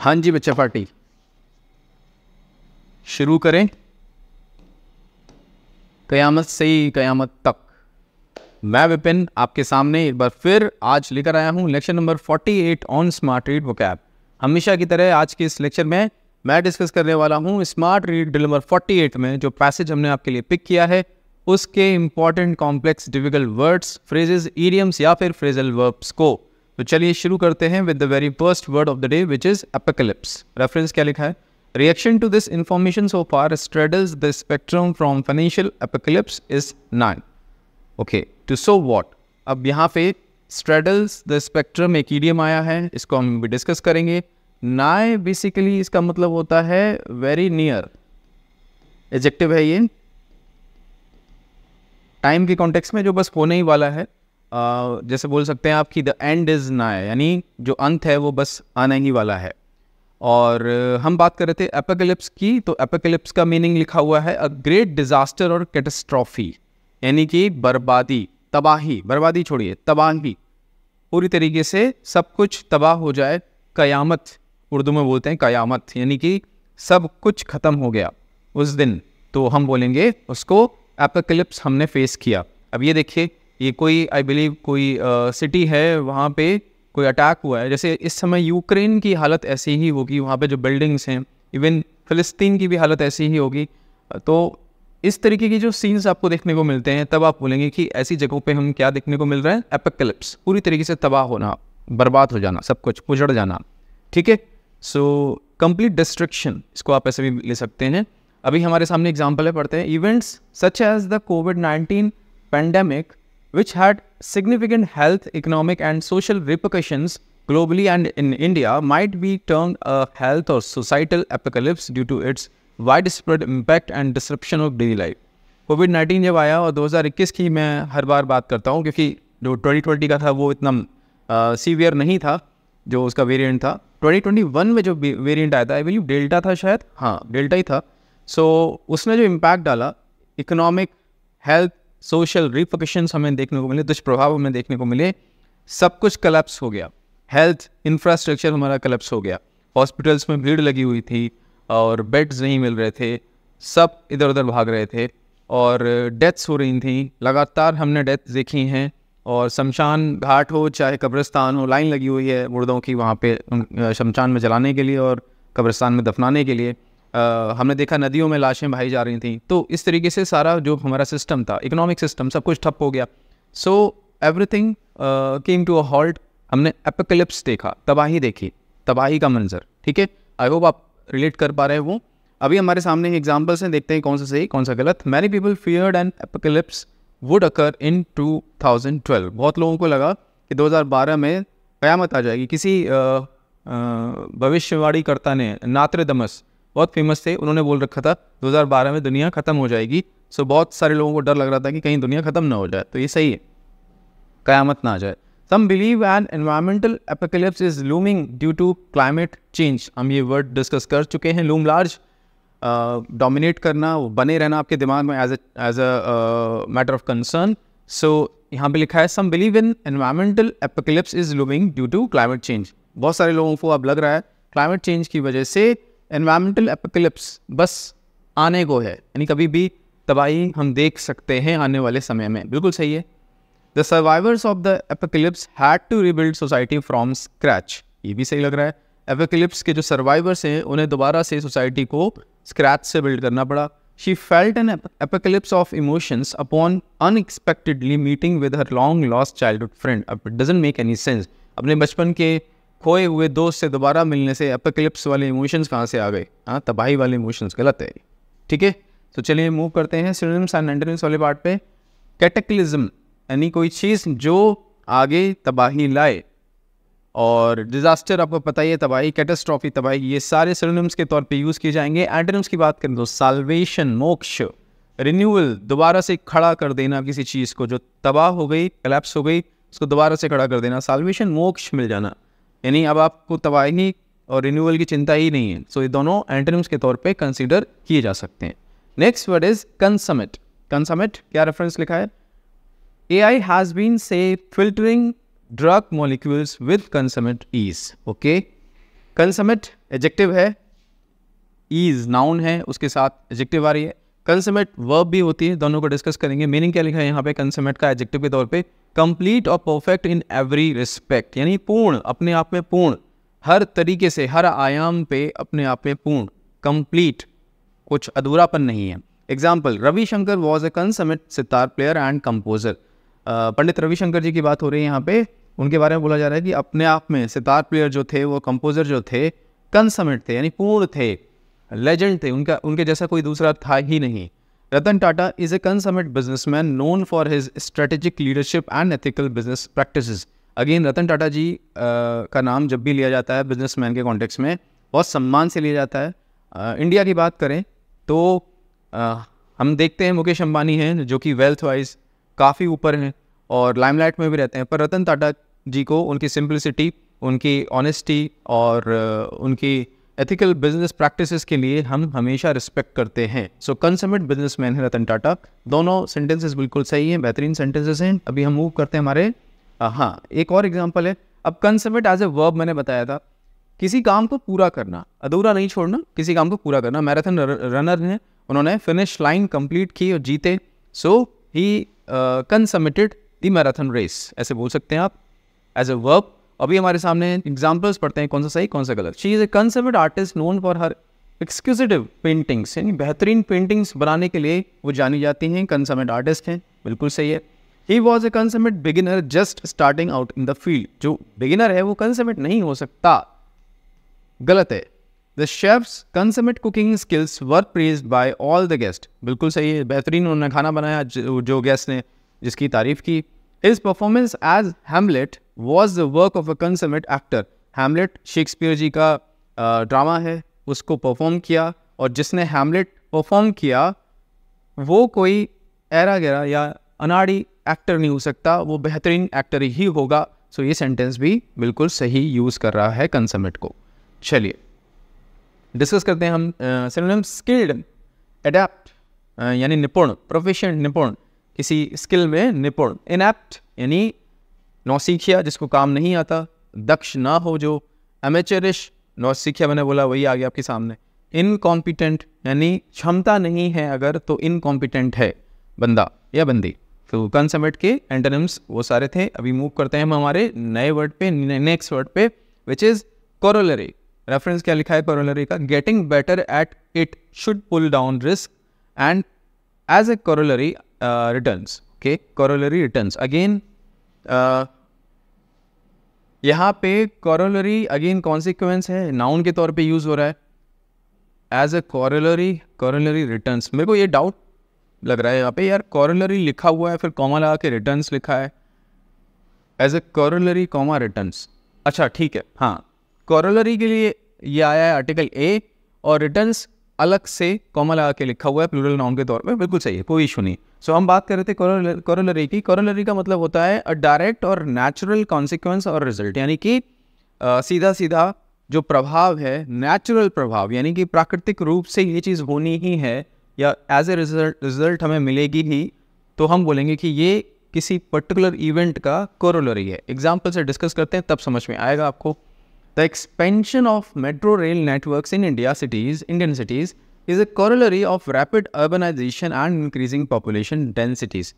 हाँ जी बच्चा पार्टी शुरू करें कयामत से ही कयामत तक मैं विपिन आपके सामने एक बार फिर आज लेकर आया हूँ lecture number 48 on smart read वो हमेशा की तरह आज के इस लेक्चर में मैं डिस्कस करने वाला हूँ स्मार्ट रीड डिल नंबर 48 में जो पैसेज हमने आपके लिए पिक किया है उसके important complex difficult words phrases idioms या फिर फ्रेजल वर्ब्स को तो चलिए शुरू करते हैं with the very first word of the day which is apocalypse reference क्या लिखा है reaction to this information so far straddles the spectrum from financial apocalypse is nine okay two so what अब यहाँ पे स्ट्रेडल्स द स्पेक्ट्रम एक idiom आया है इसको हम भी डिस्कस करेंगे नाइ बेसिकली इसका मतलब होता है वेरी नियर एजेक्टिव है ये टाइम के कॉन्टेक्स्ट में जो बस होने ही वाला है जैसे बोल सकते हैं आप कि द एंड इज़ ना है यानी जो अंत है वो बस आने ही वाला है और हम बात कर रहे थे एपोकलिप्स की तो एपोकलिप्स का मीनिंग लिखा हुआ है अ ग्रेट डिज़ास्टर और कैटस्ट्रॉफी यानी कि बर्बादी तबाही बर्बादी छोड़िए तबाही पूरी तरीके से सब कुछ तबाह हो जाए कयामत उर्दू में बोलते हैं कयामत यानी कि सब कुछ ख़त्म हो गया उस दिन तो हम बोलेंगे उसको एपोकलिप्स हमने फेस किया अब ये देखिए ये कोई आई बिलीव कोई सिटी uh, है वहाँ पे कोई अटैक हुआ है जैसे इस समय यूक्रेन की हालत ऐसी ही होगी वहाँ पे जो बिल्डिंग्स हैं इवन फ़लस्तीन की भी हालत ऐसी ही होगी तो इस तरीके की जो सीन्स आपको देखने को मिलते हैं तब आप बोलेंगे कि ऐसी जगहों पे हम क्या देखने को मिल रहा है एपेकलिप्स पूरी तरीके से तबाह होना बर्बाद हो जाना सब कुछ उजड़ जाना ठीक है सो कंप्लीट डिस्ट्रिक्शन इसको आप ऐसे भी ले सकते हैं अभी हमारे सामने एग्जाम्पल है पढ़ते हैं events such as the Covid nineteen pandemic which had significant health, economic, and social repercussions globally and in India, might be termed a health or societal apocalypse due to its widespread impact and disruption of daily life. COVID 19 जब आया और 2021 की मैं हर बार बात करता हूँ क्योंकि जो 2020 का था वो इतना सीवियर नहीं था जो उसका वेरिएंट था 2021 में जो वेरिएंट आया था आई बिलीव डेल्टा था शायद हाँ डेल्टा ही था सो so, उसने जो इम्पैक्ट डाला इकोनॉमिक हेल्थ सोशल रिपोकेशंस हमें देखने को मिले दुष्प्रभाव हमें देखने को मिले सब कुछ कलप्स हो गया हेल्थ इंफ्रास्ट्रक्चर हमारा कलप्स हो गया हॉस्पिटल्स में भीड़ लगी हुई थी और बेड्स नहीं मिल रहे थे सब इधर उधर भाग रहे थे और डेथ्स हो रही थी लगातार हमने डेथ देखी हैं और शमशान घाट हो चाहे कब्रिस्तान हो लाइन लगी हुई है मुर्दों की वहाँ पे शमशान में जलाने के लिए और कब्रिस्तान में दफनाने के लिए आ, हमने देखा नदियों में लाशें बहाई जा रही थी तो इस तरीके से सारा जो हमारा सिस्टम था इकोनॉमिक सिस्टम सब कुछ ठप हो गया so everything came to a halt हमने एपोकलिप्स देखा तबाही देखी तबाही का मंजर ठीक है आई होप आप रिलेट कर पा रहे हैं वो अभी हमारे सामने एग्जाम्पल्स हैं देखते हैं कौन सा सही कौन सा गलत many people feared and apocalypse would occur in 2012 बहुत लोगों को लगा कि 2012 में क़यामत आ जाएगी किसी भविष्यवाणी करता ने नात्र दमस बहुत फेमस थे उन्होंने बोल रखा था 2012 में दुनिया ख़त्म हो जाएगी सो बहुत सारे लोगों को डर लग रहा था कि कहीं दुनिया ख़त्म ना हो जाए तो ये सही है क़्यामत ना आ जाए some believe an environmental apocalypse is looming due to climate change हम ये वर्ड डिस्कस कर चुके हैं लूम लार्ज डोमिनेट करना बने रहना आपके दिमाग में as as a matter of concern so यहाँ पे लिखा है some believe in environmental apocalypse is looming due to climate change बहुत सारे लोगों को अब लग रहा है क्लाइमेट चेंज की वजह से एनवायरमेंटल एपोकलिप्स बस आने को है यानी कभी भी तबाही हम देख सकते हैं आने वाले समय में बिल्कुल सही है the survivors of the apocalypse had to rebuild society from scratch ये भी सही लग रहा है एपोकलिप्स के जो सर्वाइवर्स हैं उन्हें दोबारा से सोसाइटी को स्क्रैच से बिल्ड करना पड़ा she felt an apocalypse of emotions upon unexpectedly meeting with her long lost childhood friend अब it doesn't make any sense अपने बचपन के खोए हुए दोस्त से दोबारा मिलने से अपक्लिप्स वाले इमोशंस कहाँ से आ गए हाँ तबाही वाले इमोशंस गलत है ठीक है तो चलिए मूव करते हैं सिनोनिम्स एंड एंटोनिम्स वाले पार्ट पे कैटेक्लिज्म यानी कोई चीज़ जो आगे तबाही लाए और डिज़ास्टर आपको पता ही है तबाही कैटेस्ट्रॉफी तबाही ये सारे सिनोनिम्स के तौर पे यूज़ किए जाएंगे एंटोनिम्स की बात करें तो साल्वेशन मोक्ष रिन्यूअल दोबारा से खड़ा कर देना किसी चीज़ को जो तबाह हो गई कलेप्स हो गई उसको दोबारा से खड़ा कर देना साल्वेशन मोक्ष मिल जाना यानी अब आपको तबाही और रिन्यूअल की चिंता ही नहीं है सो so, ये दोनों एंटोनिम्स के तौर पे कंसीडर किए जा सकते हैं next word is consummate consummate क्या रेफरेंस लिखा है ए आई हैज़ बीन से filtering drug molecules with consummate ease okay consummate adjective है ईज नाउन है उसके साथ एजेक्टिव आ रही है कंसमेट वर्ब भी होती है दोनों को डिस्कस करेंगे मीनिंग क्या लिखा है यहाँ पे कंसमेट का एजेक्टिव के तौर पे कंप्लीट और परफेक्ट इन एवरी रिस्पेक्ट यानी पूर्ण अपने आप में पूर्ण हर तरीके से हर आयाम पे अपने आप में पूर्ण कंप्लीट कुछ अधूरापन नहीं है example Ravishankar was a consummate sitar player and composer Pandit Ravishankar ji की बात हो रही है यहाँ पे उनके बारे में बोला जा रहा है कि अपने आप में सितार प्लेयर जो थे वो कंपोजर जो थे कंसमिट थे यानी पूर्ण थे लेजेंड थे उनका उनके जैसा कोई दूसरा था ही नहीं Tata is a a business man known for his strategic leadership and ethical business practice again Ratan Tata ji आ, का नाम जब भी लिया जाता है बिजनेसमैन के कॉन्टेक्स्ट में बहुत सम्मान से लिया जाता है आ, uh, इंडिया की बात करें तो आ, uh, हम देखते हैं मुकेश अंबानी हैं जो कि वेल्थ वाइज काफ़ी ऊपर हैं और लाइमलाइट में भी रहते हैं पर रतन टाटा जी को उनकी सिंपलिसिटी उनकी ऑनेस्टी और uh, उनकी एथिकल बिजनेस प्रैक्टिसेस के लिए हम हमेशा रिस्पेक्ट करते हैं सो कंसमेट मैन है रतन टाटा दोनों सेंटेंसेस बिल्कुल सही हैं बेहतरीन सेंटेंसेस हैं अभी हम मूव करते हैं हमारे हाँ एक और एग्जाम्पल है अब कंसमेट एज ए वर्ब मैंने बताया था किसी काम को पूरा करना अधूरा नहीं छोड़ना किसी काम को पूरा करना मैराथन रनर हैं उन्होंने फिनिश लाइन कंप्लीट की और जीते सो ही कंसमिटेड दी मैराथन रेस ऐसे बोल सकते हैं आप एज ए वर्ब अभी हमारे सामने एग्जाम्पल्स पढ़ते हैं कौन सा सही कौन सा गलत she is a consummate artist known for her exquisite paintings यानी बेहतरीन पेंटिंग्स बनाने के लिए वो जानी जाती हैं कंसमेट आर्टिस्ट हैं बिल्कुल सही है he was a consummate beginner just starting out in the field जो बिगिनर है वो कंसमेट नहीं हो सकता गलत है the chef's consummate cooking skills were praised by all the guest बिल्कुल सही है बेहतरीन उन्होंने खाना बनाया जो गेस्ट ने जिसकी तारीफ की His performance as Hamlet was the work of a consummate actor. Hamlet Shakespeare ji का ड्रामा है उसको परफॉर्म किया और जिसने हेमलेट परफॉर्म किया वो कोई एरा गैरा या अनाड़ी एक्टर नहीं हो सकता वो बेहतरीन एक्टर ही होगा सो ये सेंटेंस भी बिल्कुल सही यूज़ कर रहा है कंसमिट को चलिए डिस्कस करते हैं हम सिनोनिम स्किल्ड एडेप्ट यानी निपुण प्रोफेशन निपुण किसी स्किल में निपुण इनएप्ट यानी नौसिखिया जिसको काम नहीं आता दक्ष ना हो जो एमेचरिश नौसिखिया मैंने बोला वही आ गया आपके सामने इनकॉम्पिटेंट यानी क्षमता नहीं है अगर तो इनकॉम्पिटेंट है बंदा या बंदी तो कंसमेट के एंटनिम्स वो सारे थे अभी मूव करते हैं हम हमारे नए वर्ड पे नेक्स्ट वर्ड पे विच इज़ कॉरोलरी रेफरेंस क्या लिखा है कॉरोलरी का getting better at it should pull down risk and as a corollary uh, returns okay corollary returns again uh, यहाँ पे कॉरोलरी अगेन कॉन्सिक्वेंस है नाउन के तौर पे यूज़ हो रहा है as a corollary corollary returns मेरे को ये डाउट लग रहा है यहाँ पे यार कॉरोलरी लिखा हुआ है फिर कॉमा लगा के रिटर्न्स लिखा है as a corollary comma returns अच्छा ठीक है हाँ कॉरोलरी के लिए ये आया है आर्टिकल ए और रिटर्न्स अलग से कॉमा लगा के लिखा हुआ है प्लूरल नाउन के तौर पे बिल्कुल सही है कोई इशू नहीं सो so, हम बात कर रहे थे कॉरोलरी की कॉरोलरी का मतलब होता है अ डायरेक्ट और नेचुरल कॉन्सिक्वेंस और रिजल्ट यानी कि सीधा सीधा जो प्रभाव है नेचुरल प्रभाव यानी कि प्राकृतिक रूप से ये चीज़ होनी ही है या एज ए रिजल्ट रिजल्ट हमें मिलेगी ही तो हम बोलेंगे कि ये किसी पर्टिकुलर इवेंट का कोरोलरी है एग्जाम्पल से डिस्कस करते हैं तब समझ में आएगा आपको The expansion of metro rail networks in India cities, Indian cities, is a corollary of rapid urbanization and increasing population densities.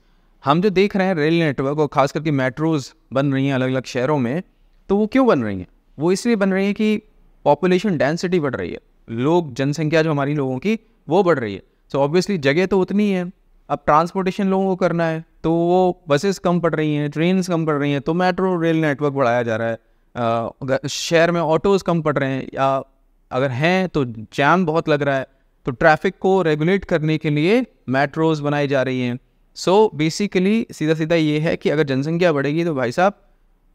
हम जो देख रहे हैं रेल नेटवर्क और खास करके मेट्रोज बन रही हैं अलग अलग शहरों में तो वो क्यों बन रही हैं वो इसलिए बन रही है कि पॉपुलेशन डेंसिटी बढ़ रही है लोग जनसंख्या जो हमारी लोगों की वो बढ़ रही है सो so ऑब्वियसली जगह तो उतनी ही है अब ट्रांसपोर्टेशन लोगों को करना है तो वो बसेस कम पड़ रही हैं ट्रेन्स कम पड़ रही हैं तो मेट्रो रेल नेटवर्क बढ़ाया जा रहा है शहर में ऑटोज़ कम पड़ रहे हैं या अगर हैं तो जाम बहुत लग रहा है तो ट्रैफिक को रेगुलेट करने के लिए मेट्रोज़ बनाई जा रही हैं सो बेसिकली सीधा सीधा ये है कि अगर जनसंख्या बढ़ेगी तो भाई साहब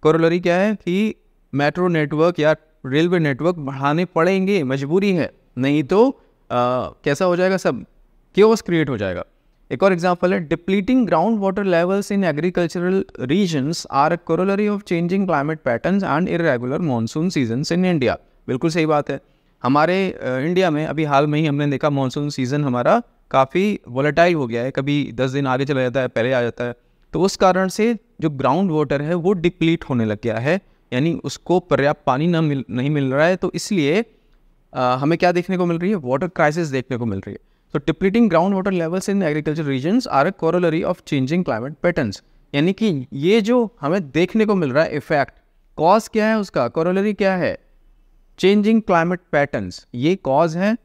कोरोलरी क्या है कि मेट्रो नेटवर्क या रेलवे नेटवर्क बढ़ाने पड़ेंगे मजबूरी है नहीं तो आ, कैसा हो जाएगा सब क्योस क्रिएट हो जाएगा एक और एग्जाम्पल है depleting ground water levels in agricultural regions are a corollary of changing climate pattern and irregular monsoon season in India बिल्कुल सही बात है हमारे इंडिया में अभी हाल में ही हमने देखा मानसून सीज़न हमारा काफ़ी वोलेटाइल हो गया है कभी दस दिन आगे चला जाता है पहले आ जाता है तो उस कारण से जो ग्राउंड वाटर है वो डिप्लीट होने लग गया है यानी उसको पर्याप्त पानी ना मिल नहीं मिल रहा है तो इसलिए आ, हमें क्या देखने को मिल रही है वाटर क्राइसिस देखने को मिल रही है तो depleting ground water levels in agriculture region are a corollary of changing climate pattern यानी कि ये जो हमें देखने को मिल रहा है इफेक्ट कॉज क्या है उसका कॉरोलरी क्या है चेंजिंग क्लाइमेट पैटर्न ये कॉज है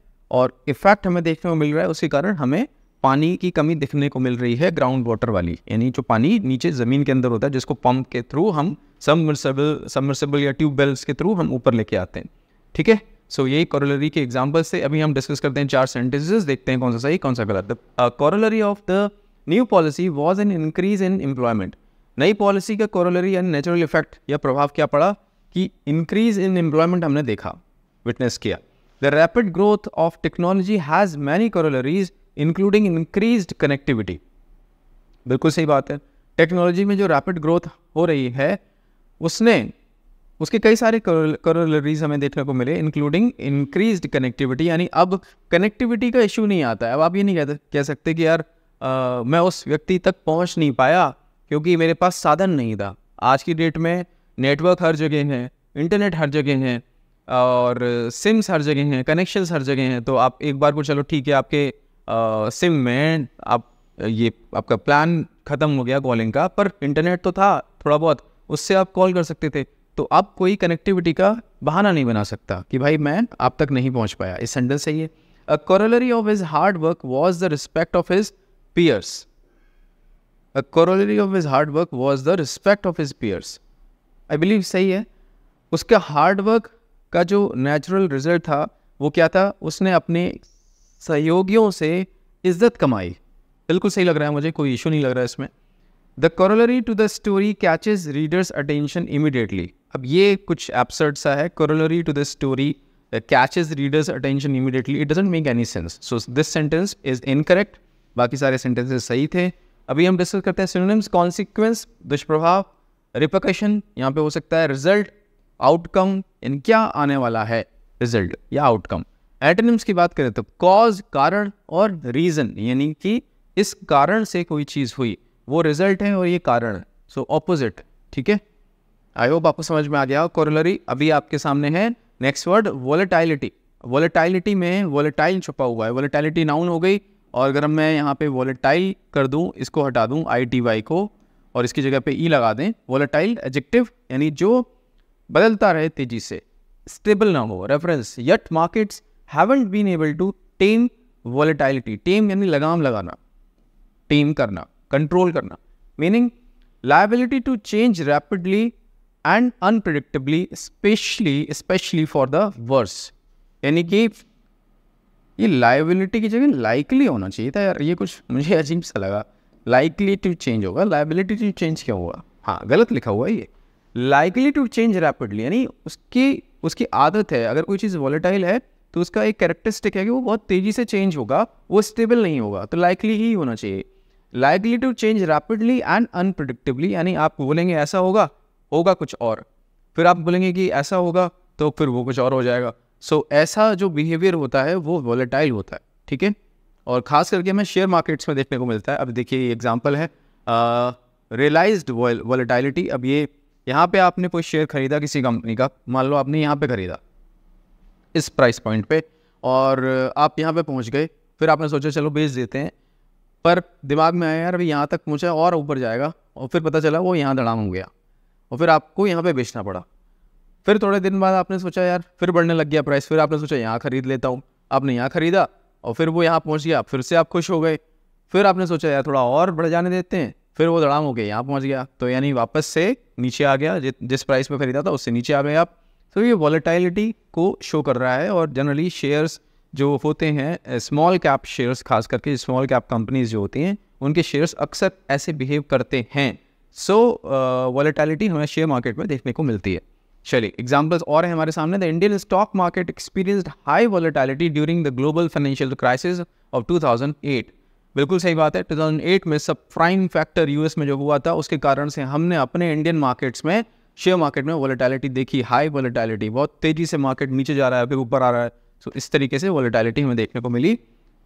और इफेक्ट हमें देखने को मिल रहा है उसके कारण हमें पानी की कमी दिखने को मिल रही है ग्राउंड वाटर वाली यानी जो पानी नीचे ज़मीन के अंदर होता है जिसको पंप के थ्रू हम सबमर्सेबल सबमर्सेबल या ट्यूबवेल्स के थ्रू हम ऊपर लेके आते हैं ठीक है सो यही कॉरोलरी के एग्जाम्पल से अभी हम डिस्कस करते हैं चार सेंटेंसेज देखते हैं कौन सा सही कौन सा गलत corollary of the new policy was an increase in employment नई पॉलिसी का कॉरोलरी यानी नेचुरल इफेक्ट या प्रभाव क्या पड़ा कि इंक्रीज इन एम्प्लॉयमेंट हमने देखा विटनेस किया the rapid growth of technology has many corollaries including increase connectivity बिल्कुल सही बात है टेक्नोलॉजी में जो रैपिड ग्रोथ हो रही है उसने उसके कई सारे करोलरीज हमें देखने को मिले इंक्लूडिंग इंक्रीज कनेक्टिविटी यानी अब कनेक्टिविटी का इशू नहीं आता है अब आप ये नहीं कहते कह सकते कि यार आ, मैं उस व्यक्ति तक पहुंच नहीं पाया क्योंकि मेरे पास साधन नहीं था आज की डेट में नेटवर्क हर जगह है इंटरनेट हर जगह है और सिम्स हर जगह हैं कनेक्शन हर जगह हैं तो आप एक बार को चलो ठीक है आपके आ, सिम में आप ये आपका प्लान ख़त्म हो गया कॉलिंग का पर इंटरनेट तो था थोड़ा बहुत उससे आप कॉल कर सकते थे तो अब कोई कनेक्टिविटी का बहाना नहीं बना सकता कि भाई मैं आप तक नहीं पहुंच पाया इस सेंटेंस से ये a corollary of his hard work was the respect of his peers a corollary of his hard work was the respect of his peers I believe सही है उसका हार्ड वर्क का जो नेचुरल रिजल्ट था वो क्या था उसने अपने सहयोगियों से इज्जत कमाई बिल्कुल सही लग रहा है मुझे कोई इशू नहीं लग रहा है इसमें the corollary to the story catches readers attention immediately अब ये कुछ एपसर्ड सा है corollary to this story catches readers attention immediately it doesn't make any sense so this sentence is incorrect बाकी सारे सेंटेंसेस सही थे अभी हम डिस्कस करते हैं सिनोनिम्स कॉन्सिक्वेंस दुष्प्रभाव रिपोकेशन यहाँ पे हो सकता है रिजल्ट आउटकम इन क्या आने वाला है रिजल्ट या आउटकम एटनिम्स की बात करें तो कॉज कारण और रीज़न यानी कि इस कारण से कोई चीज़ हुई वो रिजल्ट है और ये कारण सो ऑपोजिट ठीक है आई होप आपको समझ में आ गया कॉरलरी अभी आपके सामने है नेक्स्ट वर्ड वॉलेटाइलिटी वॉलेटाइलिटी में वॉलेटाइल छुपा हुआ है वॉलेटाइलिटी नाउन हो गई और अगर मैं यहाँ पे वॉलेटाइल कर दूँ इसको हटा दूँ आई टी वाई को और इसकी जगह पे ई e लगा दें वॉलेटाइल एजेक्टिव यानी जो बदलता रहे तेजी से स्टेबल ना हो reference yet markets haven't been able to tame volatility tame यानी लगाम लगाना टेम करना कंट्रोल करना meaning liability to change rapidly and unpredictably specially specially for the worse यानी कि ये लाइबिलिटी की जगह लाइकली होना चाहिए था यार ये कुछ मुझे अजीब सा लगा लाइकली टू चेंज होगा लाइबिलिटी टू चेंज क्या हुआ हाँ गलत लिखा हुआ ये लाइकली टू चेंज रैपिडली यानी उसकी उसकी आदत है अगर कोई चीज़ वॉलेटाइल है तो उसका एक कैरेक्टरिस्टिक है कि वो बहुत तेज़ी से चेंज होगा वो स्टेबल नहीं होगा तो लाइकली ही होना चाहिए likely to change rapidly and unpredictably यानी आप बोलेंगे ऐसा होगा होगा कुछ और फिर आप बोलेंगे कि ऐसा होगा तो फिर वो कुछ और हो जाएगा सो so, ऐसा जो बिहेवियर होता है वो वॉलेटाइल होता है ठीक है और ख़ास करके हमें शेयर मार्केट्स में देखने को मिलता है अब देखिए एग्जाम्पल है रियलाइज वॉलेटाइलिटी अब ये यहाँ पे आपने कोई शेयर खरीदा किसी कंपनी का मान लो आपने यहाँ पे खरीदा इस प्राइस पॉइंट पे और आप यहाँ पे पहुँच गए फिर आपने सोचा चलो बेच देते हैं पर दिमाग में आया यार अभी यहाँ तक पहुँचा और ऊपर जाएगा और फिर पता चला वो यहाँ दड़ाम हो गया और फिर आपको यहाँ पे बेचना पड़ा फिर थोड़े दिन बाद आपने सोचा यार फिर बढ़ने लग गया प्राइस फिर आपने सोचा यहाँ ख़रीद लेता हूँ आपने यहाँ ख़रीदा और फिर वो यहाँ पहुँच गया फिर से आप खुश हो गए फिर आपने सोचा यार थोड़ा और बढ़ जाने देते हैं फिर वो दड़ाम हो गया यहाँ पहुँच गया तो यानी वापस से नीचे आ गया जिस प्राइस में ख़रीदा था उससे नीचे आ गए आप तो ये वॉलेटाइलिटी को शो कर रहा है और जनरली शेयर्स जो होते हैं स्मॉल कैप शेयर्स खास करके स्मॉल कैप कंपनीज जो होती हैं उनके शेयर्स अक्सर ऐसे बिहेव करते हैं सो वॉलेटैलिटी uh, हमें शेयर मार्केट में देखने को मिलती है चलिए एग्जाम्पल्स और हैं हमारे सामने the Indian stock market experienced high volatility during the global financial crisis of 2008 बिल्कुल सही बात है 2008 में सब प्राइम फैक्टर यूएस में जो हुआ था उसके कारण से हमने अपने इंडियन मार्केट्स में शेयर मार्केट में वॉलेटैलिटी देखी हाई वॉलेटैलिटी बहुत तेज़ी से मार्केट नीचे जा रहा है फिर ऊपर आ रहा है सो so, इस तरीके से वॉलेटैलिटी हमें देखने को मिली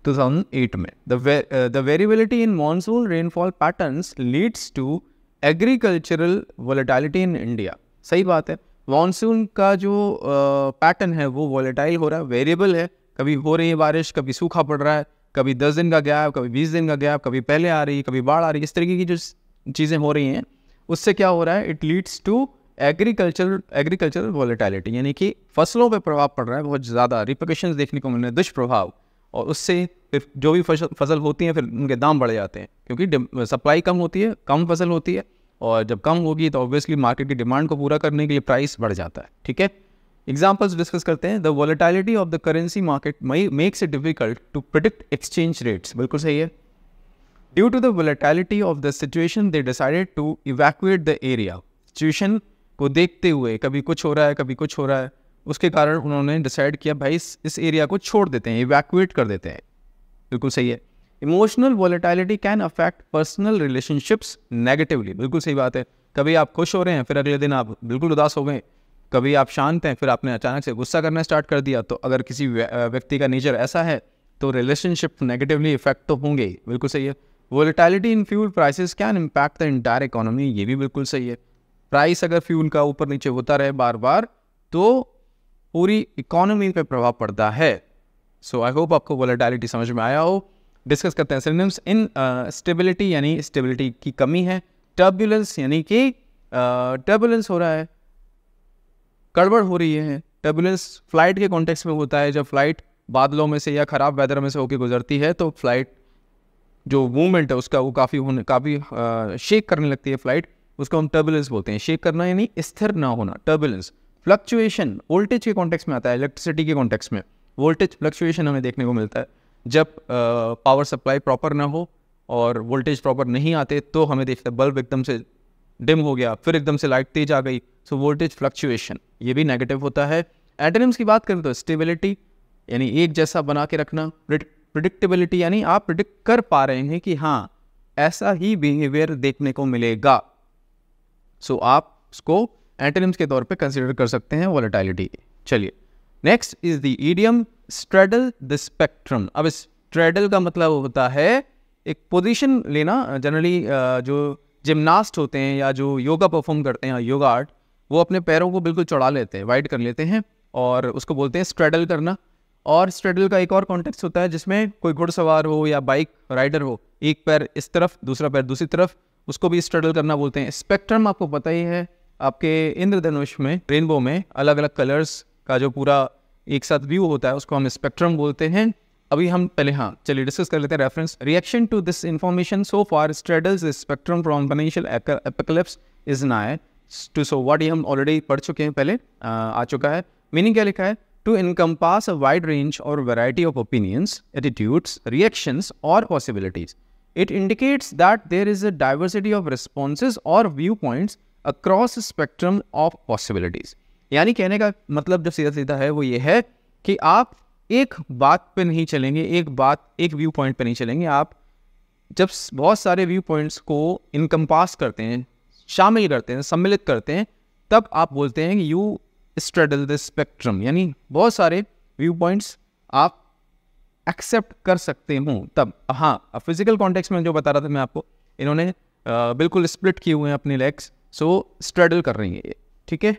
2008 में the variability in monsoon rainfall patterns leads to agricultural volatility in India सही बात है मानसून का जो पैटर्न है वो वॉलेटाइल हो रहा है वेरिएबल है कभी हो रही है बारिश कभी सूखा पड़ रहा है कभी दस दिन का गैप कभी बीस दिन का गैप कभी पहले आ रही है कभी बाढ़ आ रही है इस तरीके की जो चीज़ें हो रही हैं उससे क्या हो रहा है it leads to agriculture agricultural volatility यानी कि फसलों पर प्रभाव पड़ रहा है बहुत ज़्यादा रिपोकेशन देखने को मिल रहे हैं दुष्प्रभाव और उससे फिर जो भी फसल फसल होती हैं फिर उनके दाम बढ़ जाते हैं क्योंकि सप्लाई कम होती है कम फसल होती है और जब कम होगी तो ऑब्वियसली मार्केट की डिमांड को पूरा करने के लिए प्राइस बढ़ जाता है ठीक है एग्जाम्पल्स डिस्कस करते हैं the volatility of the currency market makes it difficult to predict exchange rates बिल्कुल सही है due to the volatility of the situation they decided to evacuate the area situation को देखते हुए कभी कुछ हो रहा है कभी कुछ हो रहा है उसके कारण उन्होंने डिसाइड किया भाई इस, इस एरिया को छोड़ देते हैं इवैक्यूएट कर देते हैं बिल्कुल सही है emotional volatility can affect personal relationships negatively बिल्कुल सही बात है कभी आप खुश हो रहे हैं फिर अगले दिन आप बिल्कुल उदास हो गए कभी आप शांत हैं फिर आपने अचानक से गुस्सा करना स्टार्ट कर दिया तो अगर किसी व्यक्ति का नेचर ऐसा है तो रिलेशनशिप नेगेटिवली इफेक्ट तो होंगे ही बिल्कुल सही है volatility in fuel prices can impact the entire economy ये भी बिल्कुल सही है प्राइस अगर फ्यूल का ऊपर नीचे होता रहे बार बार तो पूरी इकोनॉमी पे प्रभाव पड़ता है सो आई होप आपको वॉलेटिलिटी समझ में आया हो डिस्कस करते हैं सिनोनिम्स इन स्टेबिलिटी यानी स्टेबिलिटी की कमी है टर्बुलेंस यानी कि टर्बुलेंस हो रहा है गड़बड़ हो रही है टर्बुलेंस फ्लाइट के कॉन्टेक्स्ट में होता है जब फ्लाइट बादलों में से या ख़राब वेदर में से होकर गुजरती है तो फ्लाइट जो मूवमेंट है उसका वो काफ़ी होने काफ़ी शेक करने लगती है फ्लाइट उसको हम टर्बुलेंस बोलते हैं शेक करना यानी स्थिर ना होना टर्बुलेंस फ्लक्चुएशन वोल्टेज के कॉन्टेक्स में आता है इलेक्ट्रिसिटी के कॉन्टेक्स में वोल्टेज फ्लक्चुएशन हमें देखने को मिलता है जब पावर सप्लाई प्रॉपर ना हो और वोल्टेज प्रॉपर नहीं आते तो हमें देखते हैं बल्ब एकदम से डिम हो गया फिर एकदम से लाइट तेज आ गई सो वोल्टेज फ्लक्चुएशन ये भी नेगेटिव होता है एटनिम्स की बात करें तो स्टेबिलिटी यानी एक जैसा बना के रखना प्रिडिक्टेबिलिटी यानी आप प्रिडिक्ट कर पा रहे हैं कि हाँ ऐसा ही बिहेवियर देखने को मिलेगा सो so, आप उसको एंटेनिम्स के तौर पे कंसिडर कर सकते हैं वॉलेटाइलिटी चलिए next is the idiom straddle the spectrum अब स्ट्रेडल का मतलब होता है एक पोजीशन लेना जनरली जो जिमनास्ट होते हैं या जो योगा परफॉर्म करते हैं योगा आर्ट वो अपने पैरों को बिल्कुल चढ़ा लेते हैं वाइड कर लेते हैं और उसको बोलते हैं स्ट्रेडल करना और स्ट्रेडल का एक और कॉन्टेक्स्ट होता है जिसमें कोई घुड़सवार हो या बाइक राइडर हो एक पैर इस तरफ दूसरा पैर दूसरी तरफ उसको भी स्ट्रेडल करना बोलते हैं स्पेक्ट्रम आपको पता ही है आपके इंद्रधनुष में रेनबो में अलग अलग कलर्स का जो पूरा एक साथ व्यू होता है उसको हम स्पेक्ट्रम बोलते हैं अभी हम पहले हाँ चलिए डिस्कस कर लेते हैं reference reaction to this information so for straddles spectrum from financial apocalypse is nigh to so what ये हम ऑलरेडी पढ़ चुके हैं पहले आ, आ चुका है मीनिंग क्या लिखा है to encompass a wide range और variety of opinions attitudes reactions और possibilities it indicates that there is a diversity of responses और view points across spectrum of possibilities यानी कहने का मतलब जो सीधा सीधा है वो ये है कि आप एक बात पे नहीं चलेंगे एक बात एक व्यू पॉइंट पे नहीं चलेंगे आप जब बहुत सारे व्यू पॉइंट्स को इनकम्पास करते हैं शामिल करते हैं सम्मिलित करते हैं तब आप बोलते हैं कि यू स्ट्रेडल द स्पेक्ट्रम यानी बहुत सारे व्यू पॉइंट्स आप एक्सेप्ट कर सकते हो तब हाँ फिजिकल कॉन्टेक्स्ट में जो बता रहा था मैं आपको इन्होंने आ, बिल्कुल स्प्लिट किए हुए हैं अपने लेग्स सो स्ट्रगल कर रही है ठीक है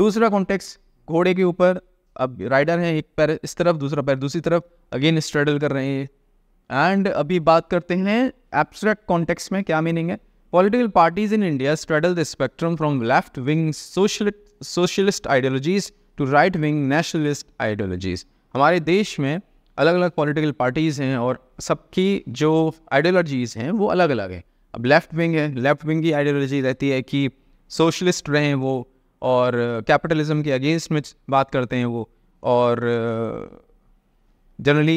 दूसरा कॉन्टेक्स घोड़े के ऊपर अब राइडर हैं एक पैर इस तरफ दूसरा पैर दूसरी तरफ अगेन स्ट्रगल कर रहे हैं एंड अभी बात करते हैं एब्स्ट्रैक्ट कॉन्टेक्स में क्या मीनिंग है political parties in India struggle the spectrum from left wing socialist ideologies to right wing nationalist ideologies हमारे देश में अलग अलग पॉलिटिकल पार्टीज़ हैं और सबकी जो आइडियोलॉजीज़ हैं वो अलग अलग हैं अब लेफ्ट विंग है लेफ्ट विंग की आइडियोलॉजी रहती है कि सोशलिस्ट रहे वो और कैपिटलिज्म के अगेंस्ट में बात करते हैं वो और जनरली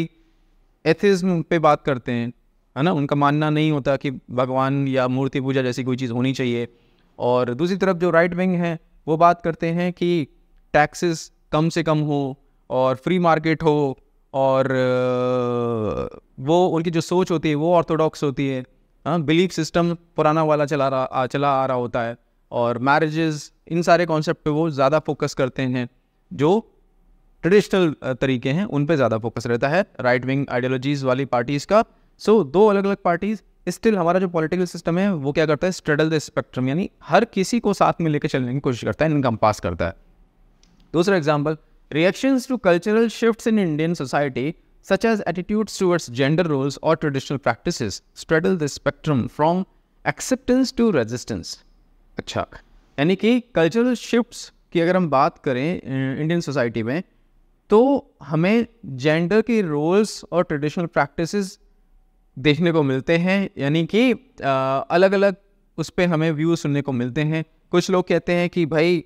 एथिज्म पे बात करते हैं है ना उनका मानना नहीं होता कि भगवान या मूर्ति पूजा जैसी कोई चीज़ होनी चाहिए और दूसरी तरफ जो राइट विंग है वो बात करते हैं कि टैक्सेस कम से कम हो और फ्री मार्केट हो और वो उनकी जो सोच होती है वो ऑर्थोडॉक्स होती है बिलीफ हाँ, सिस्टम पुराना वाला चला रहा चला आ रहा होता है और मैरिजेस इन सारे कॉन्सेप्ट वो ज़्यादा फोकस करते हैं जो ट्रेडिशनल तरीके हैं उन पर ज़्यादा फोकस रहता है राइट विंग आइडियोलॉजीज़ वाली पार्टीज़ का सो so, दो अलग अलग पार्टीज़ स्टिल हमारा जो पॉलिटिकल सिस्टम है वो क्या करता है स्ट्रेडल द स्पेक्ट्रम यानी हर किसी को साथ में लेकर चलने की कोशिश करता है इनकम पास करता है दूसरा example reactions to cultural shifts in Indian society such as attitudes towards gender roles or traditional practices, straddle the spectrum from acceptance to resistance अच्छा यानी कि कल्चरल शिफ्ट्स की अगर हम बात करें इंडियन सोसाइटी में तो हमें जेंडर के रोल्स और ट्रेडिशनल प्रैक्टिसेस देखने को मिलते हैं यानी कि अलग अलग उस पर हमें व्यू सुनने को मिलते हैं कुछ लोग कहते हैं कि भाई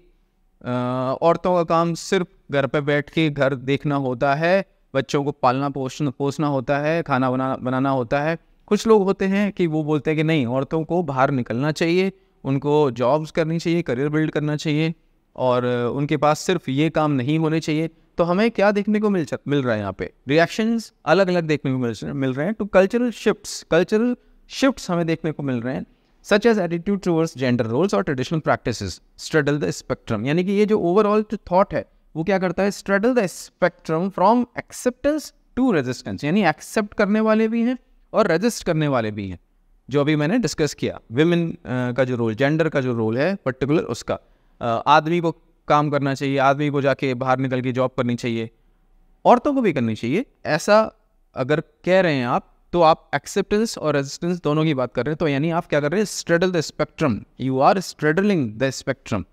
आ, औरतों का काम सिर्फ घर पर बैठ के घर देखना होता है बच्चों को पालना पोषण पोषना होता है खाना बना बनाना होता है कुछ लोग होते हैं कि वो बोलते हैं कि नहीं औरतों को बाहर निकलना चाहिए उनको जॉब्स करनी चाहिए करियर बिल्ड करना चाहिए और उनके पास सिर्फ ये काम नहीं होने चाहिए तो हमें क्या देखने को मिल मिल रहा है यहाँ पे रिएक्शंस अलग अलग देखने को मिल मिल रहे हैं to cultural shifts cultural shifts हमें देखने को मिल रहे हैं such as attitude towards gender roles और traditional practice straddle the spectrum यानी कि ये जो ओवरऑल जो थाट है वो क्या करता है straddle the spectrum from acceptance to resistance यानी एक्सेप्ट करने वाले भी हैं और रजिस्ट करने वाले भी हैं जो अभी मैंने डिस्कस किया विमेन का जो रोल जेंडर का जो रोल है पर्टिकुलर उसका आदमी को काम करना चाहिए आदमी को जाके बाहर निकल के जॉब करनी चाहिए औरतों को भी करनी चाहिए ऐसा अगर कह रहे हैं आप तो आप एक्सेप्टेंस और रेजिस्टेंस दोनों की बात कर रहे हैं तो यानी आप क्या कर रहे हैं straddle the spectrum you are straddling the spectrum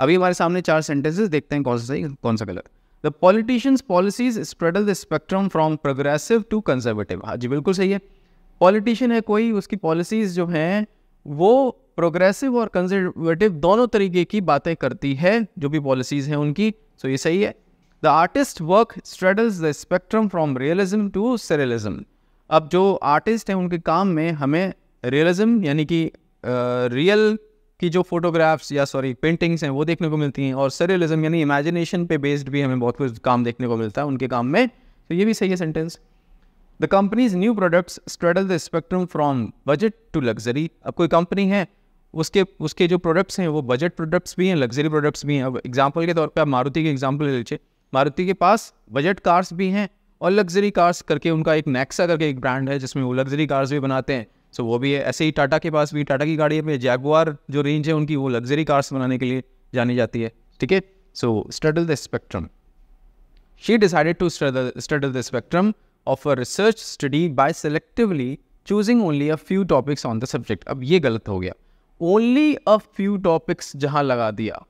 अभी हमारे सामने चार सेंटेंसेस देखते हैं कौन सा सही कौन सा गलत the politicians policies straddle the spectrum from progressive to conservative हाँ जी बिल्कुल सही है पॉलिटिशियन है कोई उसकी पॉलिसीज जो हैं वो प्रोग्रेसिव और कंजर्वेटिव दोनों तरीके की बातें करती है जो भी पॉलिसीज हैं उनकी सो ये सही है the artist work straddles the spectrum from realism to surrealism अब जो आर्टिस्ट हैं उनके काम में हमें रियलिज्म यानी कि रियल uh, की जो फोटोग्राफ्स या सॉरी पेंटिंग्स हैं वो देखने को मिलती हैं और सरियलिज्म यानी इमेजिनेशन पे बेस्ड भी हमें बहुत कुछ काम देखने को मिलता है उनके काम में तो ये भी सही है sentence the companies new products straddle the spectrum from budget to luxury अब कोई कंपनी है उसके उसके जो प्रोडक्ट्स हैं वो बजट प्रोडक्ट्स भी हैं लग्जरी प्रोडक्ट्स भी हैं अब एग्जाम्पल के तौर पर आप मारुति के एग्जाम्पल ले लीजिए मारुति के पास बजट कार्स भी हैं और लग्जरी कार्स करके उनका एक नैक्सा करके एक ब्रांड है जिसमें वो लग्जरी कार्स भी बनाते हैं सो वो भी है ऐसे ही टाटा के पास भी टाटा की गाड़ी में जैगवार जो रेंज है उनकी वो लग्जरी कार्स बनाने के लिए जानी जाती है ठीक है so straddle the spectrum she decided to straddle the spectrum of a research study by selectively choosing only a few topics on the subject अब ये गलत हो गया ओनली अ फ्यू टॉपिक्स जहाँ लगा दिया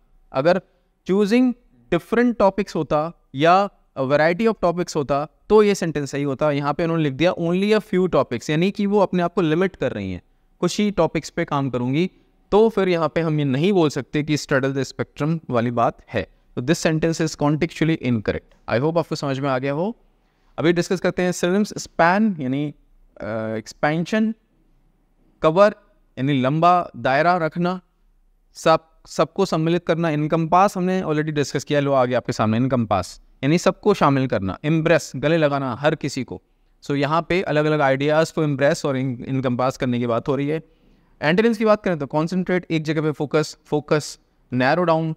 अगर चूजिंग डिफरेंट टॉपिक्स होता या वैरायटी ऑफ टॉपिक्स होता तो ये सेंटेंस सही होता यहाँ पे उन्होंने लिख दिया ओनली अ फ्यू टॉपिक्स यानी कि वो अपने आप को लिमिट कर रही हैं कुछ ही टॉपिक्स पे काम करूँगी तो फिर यहाँ पे हम ये नहीं बोल सकते कि स्टडल द स्पेक्ट्रम वाली बात है तो this sentence is contextually incorrect I hope आपको समझ में आ गया हो अभी डिस्कस करते हैं सिनिम्स स्पैन यानी एक्सपेंशन uh, कवर यानी लंबा दायरा रखना सब सबको सम्मिलित करना इनकम पास हमने ऑलरेडी डिस्कस किया लो आ गया आपके सामने इनकम पास यानी सबको शामिल करना इम्प्रेस गले लगाना हर किसी को सो so, यहाँ पे अलग अलग आइडियाज़ को इम्प्रेस और इनकम पास करने की बात हो रही है एंटेनेंस की बात करें तो कॉन्सेंट्रेट एक जगह पे फोकस फोकस नैरो डाउन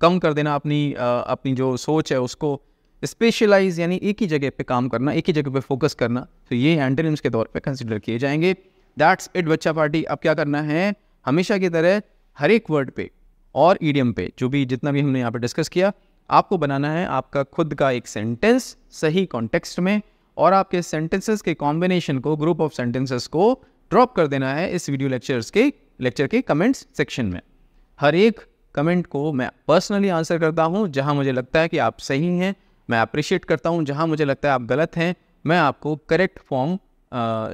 कम कर देना अपनी आ, अपनी जो सोच है उसको स्पेशलाइज यानी एक ही जगह पे काम करना एक ही जगह पे फोकस करना तो ये एंटेनिम्स के तौर पे कंसिडर किए जाएंगे दैट्स इट बच्चा पार्टी अब क्या करना है हमेशा की तरह हर एक वर्ड पे और ईडियम पे जो भी जितना भी हमने यहाँ पर डिस्कस किया आपको बनाना है आपका खुद का एक सेंटेंस सही कॉन्टेक्स्ट में और आपके सेंटेंसेस के कॉम्बिनेशन को ग्रुप ऑफ सेंटेंसेस को ड्रॉप कर देना है इस वीडियो लेक्चर्स के लेक्चर के कमेंट्स सेक्शन में हर एक कमेंट को मैं पर्सनली आंसर करता हूँ जहाँ मुझे लगता है कि आप सही हैं मैं अप्रिशिएट करता हूँ जहाँ मुझे लगता है आप गलत हैं मैं आपको करेक्ट फॉर्म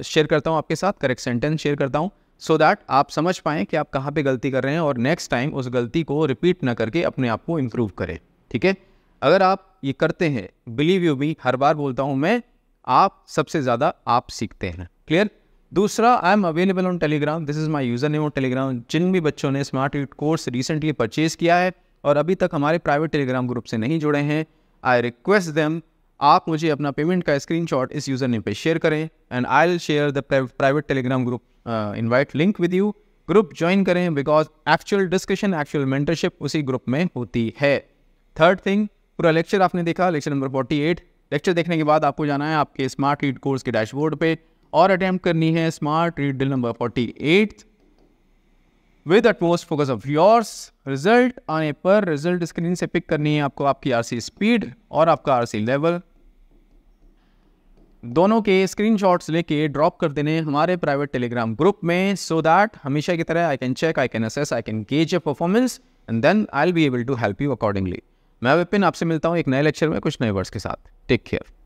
शेयर करता हूँ आपके साथ करेक्ट सेंटेंस शेयर करता हूँ सो दैट आप समझ पाएँ कि आप कहाँ पे गलती कर रहे हैं और नेक्स्ट टाइम उस गलती को रिपीट ना करके अपने आप को इम्प्रूव करें ठीक है अगर आप ये करते हैं बिलीव यू मी हर बार बोलता हूँ मैं आप सबसे ज़्यादा आप सीखते हैं क्लियर दूसरा I am available on Telegram this is my user name on Telegram जिन भी बच्चों ने स्मार्ट कोर्स रिसेंटली परचेज़ किया है और अभी तक हमारे प्राइवेट टेलीग्राम ग्रुप से नहीं जुड़े हैं आई रिक्वेस्ट दैम आप मुझे अपना पेमेंट का शॉट इस यूज़र नेम पे शेयर करें and I will share the private Telegram group invite link with you group join करें because actual discussion actual mentorship उसी ग्रुप में होती है थर्ड थिंग पूरा लेक्चर आपने देखा लेक्चर नंबर 48 लेक्चर देखने के बाद आपको जाना है आपके स्मार्ट रीड कोर्स के डैशबोर्ड पे और अटैम्प्ट करनी है smart read drill number 48 with utmost focus of yours result आने पर रिजल्ट स्क्रीन से पिक करनी है आपको आपकी आर स्पीड और आपका आर लेवल दोनों के स्क्रीनशॉट्स लेके ड्रॉप कर देने हमारे प्राइवेट टेलीग्राम ग्रुप में सो so दैट हमेशा की तरह I can check I can assess I can gauge a performance and then I will be able to help you accordingly मैं विपिन आपसे मिलता हूँ एक नए लेक्चर में कुछ नए वर्ड्स के साथ टेक केयर